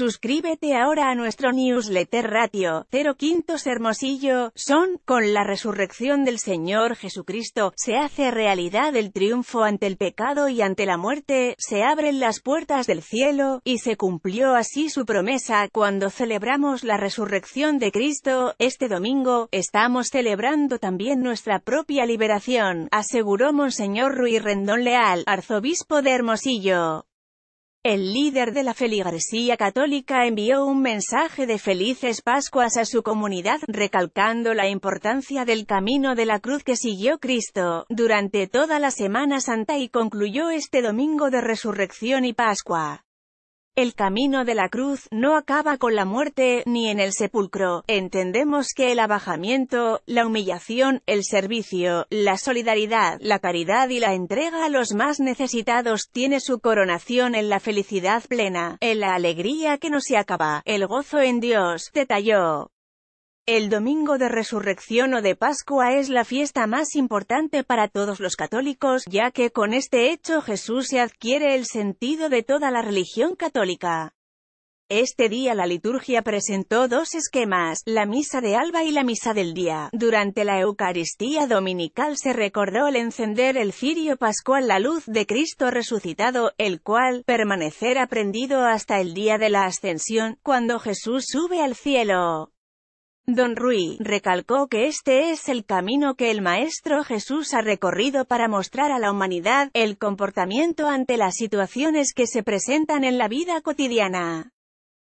Suscríbete ahora a nuestro newsletter Ratio, 05 Hermosillo, son, con la resurrección del Señor Jesucristo, se hace realidad el triunfo ante el pecado y ante la muerte, se abren las puertas del cielo, y se cumplió así su promesa. Cuando celebramos la resurrección de Cristo, este domingo, estamos celebrando también nuestra propia liberación, aseguró Monseñor Ruiz Rendón Leal, arzobispo de Hermosillo. El líder de la feligresía católica envió un mensaje de felices Pascuas a su comunidad, recalcando la importancia del camino de la cruz que siguió Cristo, durante toda la Semana Santa y concluyó este domingo de Resurrección y Pascua. El camino de la cruz no acaba con la muerte, ni en el sepulcro. Entendemos que el abajamiento, la humillación, el servicio, la solidaridad, la caridad y la entrega a los más necesitados tiene su coronación en la felicidad plena, en la alegría que no se acaba, el gozo en Dios, detalló. El domingo de resurrección o de Pascua es la fiesta más importante para todos los católicos, ya que con este hecho Jesús se adquiere el sentido de toda la religión católica. Este día la liturgia presentó dos esquemas, la misa de alba y la misa del día. Durante la Eucaristía dominical se recordó el encender el cirio pascual la luz de Cristo resucitado, el cual, permanecerá prendido hasta el día de la ascensión, cuando Jesús sube al cielo. Don Rui recalcó que este es el camino que el Maestro Jesús ha recorrido para mostrar a la humanidad el comportamiento ante las situaciones que se presentan en la vida cotidiana.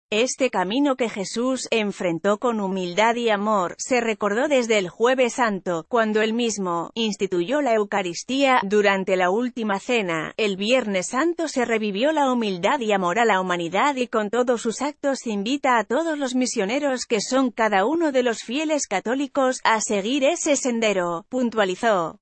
Este camino que Jesús enfrentó con humildad y amor, se recordó desde el Jueves Santo, cuando él mismo, instituyó la Eucaristía, durante la Última Cena, el Viernes Santo se revivió la humildad y amor a la humanidad y con todos sus actos invita a todos los misioneros que son cada uno de los fieles católicos, a seguir ese sendero, puntualizó.